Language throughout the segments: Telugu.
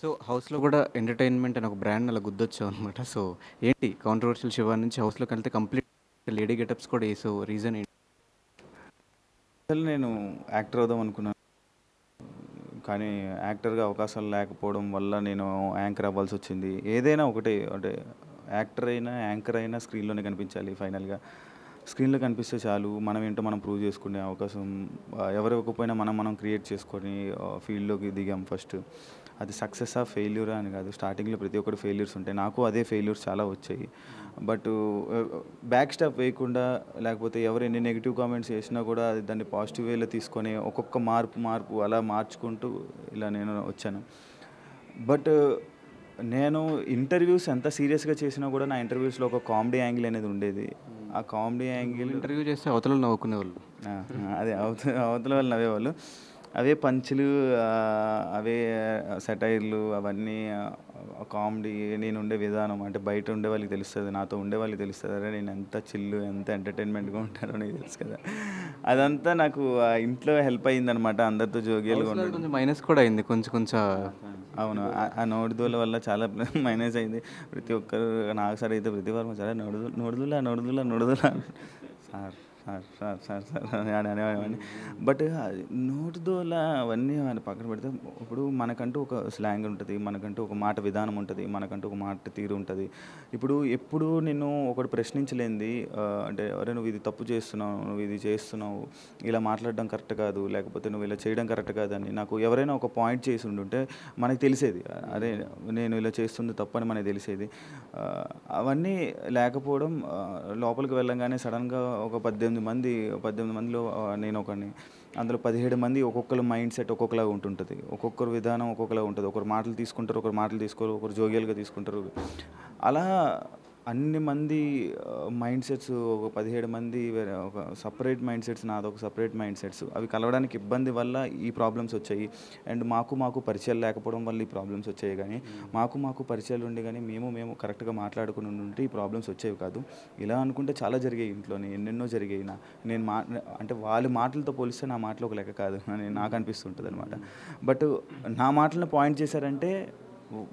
సో హౌస్లో కూడా ఎంటర్టైన్మెంట్ అని ఒక బ్రాండ్ అలా గుర్తొచ్చావు అనమాట సో ఏంటి కాంట్రవర్షియల్ శివ నుంచి హౌస్లోకి వెళ్తే కంప్లీట్ లేడీ గెటప్స్ కూడా వేసో రీజన్ ఏంటి అసలు నేను యాక్టర్ అవుదాం అనుకున్నాను కానీ యాక్టర్గా అవకాశాలు లేకపోవడం వల్ల నేను యాంకర్ అవ్వాల్సి వచ్చింది ఏదైనా ఒకటి అంటే యాక్టర్ అయినా యాంకర్ అయినా స్క్రీన్లోనే కనిపించాలి ఫైనల్గా స్క్రీన్లో కనిపిస్తే చాలు మనం ఏంటో మనం ప్రూవ్ చేసుకునే అవకాశం ఎవరివ్వకపోయినా మనం మనం క్రియేట్ చేసుకొని ఫీల్డ్లోకి దిగాం ఫస్ట్ అది సక్సెస్ ఆ ఫెయిల్యూర్ అని కాదు స్టార్టింగ్లో ప్రతి ఒక్కరు ఫెయిల్యూర్స్ ఉంటాయి నాకు అదే ఫెయిల్యూర్స్ చాలా వచ్చాయి బట్ బ్యాక్ స్టాప్ వేయకుండా లేకపోతే ఎవరు ఎన్ని నెగిటివ్ కామెంట్స్ చేసినా కూడా దాన్ని పాజిటివ్ వేలో తీసుకొని ఒక్కొక్క మార్పు మార్పు అలా మార్చుకుంటూ ఇలా నేను వచ్చాను బట్ నేను ఇంటర్వ్యూస్ ఎంత సీరియస్గా చేసినా కూడా నా ఇంటర్వ్యూస్లో ఒక కామెడీ యాంగిల్ అనేది ఉండేది ఆ కామెడీ యాంగిల్ ఇంటర్వ్యూ చేస్తే అవతల నవ్వుకునే వాళ్ళు అదే అవతల అవతల వాళ్ళు నవ్వేవాళ్ళు అవే పంచులు అవే సెటైర్లు అవన్నీ కామెడీ నేను ఉండే విధానం అంటే బయట ఉండే వాళ్ళకి తెలుస్తుంది నాతో ఉండే వాళ్ళకి తెలుస్తుంది అరే నేను ఎంత చిల్లు ఎంత ఎంటర్టైన్మెంట్గా ఉంటానో నీకు తెలుసు కదా అదంతా నాకు ఇంట్లో హెల్ప్ అయిందనమాట అందరితో జోగ్యాలుగా కొంచెం మైనస్ కూడా అయింది కొంచెం కొంచెం అవును ఆ నోడుదూల వల్ల చాలా మైనస్ అయింది ప్రతి ఒక్కరు నాకు సరే అయితే ప్రతి వారం చాలా నోడుదు నోడుదుల నోడుదుల నోడుదుల sir sir sir sir sir but అవన్నీ ఆయన పక్కన పెడితే ఇప్పుడు మనకంటూ ఒక స్లాంగ్ ఉంటుంది మనకంటూ ఒక మాట విధానం ఉంటుంది మనకంటూ ఒక మాట తీరు ఉంటుంది ఇప్పుడు ఎప్పుడు నేను ఒకటి ప్రశ్నించలేంది అంటే అరే నువ్వు ఇది తప్పు చేస్తున్నావు నువ్వు ఇది చేస్తున్నావు ఇలా మాట్లాడడం కరెక్ట్ కాదు లేకపోతే నువ్వు ఇలా చేయడం కరెక్ట్ కాదని నాకు ఎవరైనా ఒక పాయింట్ చేసి ఉంటుంటే మనకు తెలిసేది అదే నేను ఇలా చేస్తుంది తప్పని మనకు తెలిసేది అవన్నీ లేకపోవడం లోపలికి వెళ్ళంగానే సడన్గా ఒక పద్దెనిమిది పద్దెనిమిది మంది పద్దెనిమిది మందిలో నేను ఒకని అందులో పదిహేడు మంది ఒక్కొక్కరు మైండ్ సెట్ ఒక్కొక్కలాగా ఉంటుంటుంది ఒక్కొక్కరు విధానం ఒక్కొక్కలాగా ఉంటుంది ఒకరు మాటలు తీసుకుంటారు ఒకరు మాటలు తీసుకోరు ఒకరు జోగ్యాలుగా తీసుకుంటారు అలా అన్ని మంది మైండ్ సెట్స్ ఒక పదిహేడు మంది ఒక సపరేట్ మైండ్ సెట్స్ నాదొక సపరేట్ మైండ్ సెట్స్ అవి కలవడానికి ఇబ్బంది వల్ల ఈ ప్రాబ్లమ్స్ వచ్చాయి అండ్ మాకు మాకు పరిచయాలు లేకపోవడం వల్ల ఈ ప్రాబ్లమ్స్ వచ్చాయి కానీ hmm. మాకు మాకు పరిచయాలు ఉండి కానీ మేము మేము కరెక్ట్గా మాట్లాడుకుని ఉంటే ఈ ప్రాబ్లమ్స్ వచ్చేవి కాదు ఇలా అనుకుంటే చాలా జరిగాయి ఇంట్లోనే ఎన్నెన్నో జరిగాయి నా నేను మా అంటే వాళ్ళ మాటలతో పోలిస్తే నా మాటలు ఒక లెక్క కాదు అని నాకు అనిపిస్తుంటుంది అనమాట బట్ hmm. నా మాటలను పాయింట్ చేశారంటే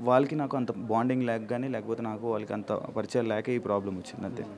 వాళ్ళకి నాకు అంత బాండింగ్ లేక కానీ లేకపోతే నాకు వాళ్ళకి అంత పరిచయం లేక ఈ ప్రాబ్లం వచ్చింది అంతే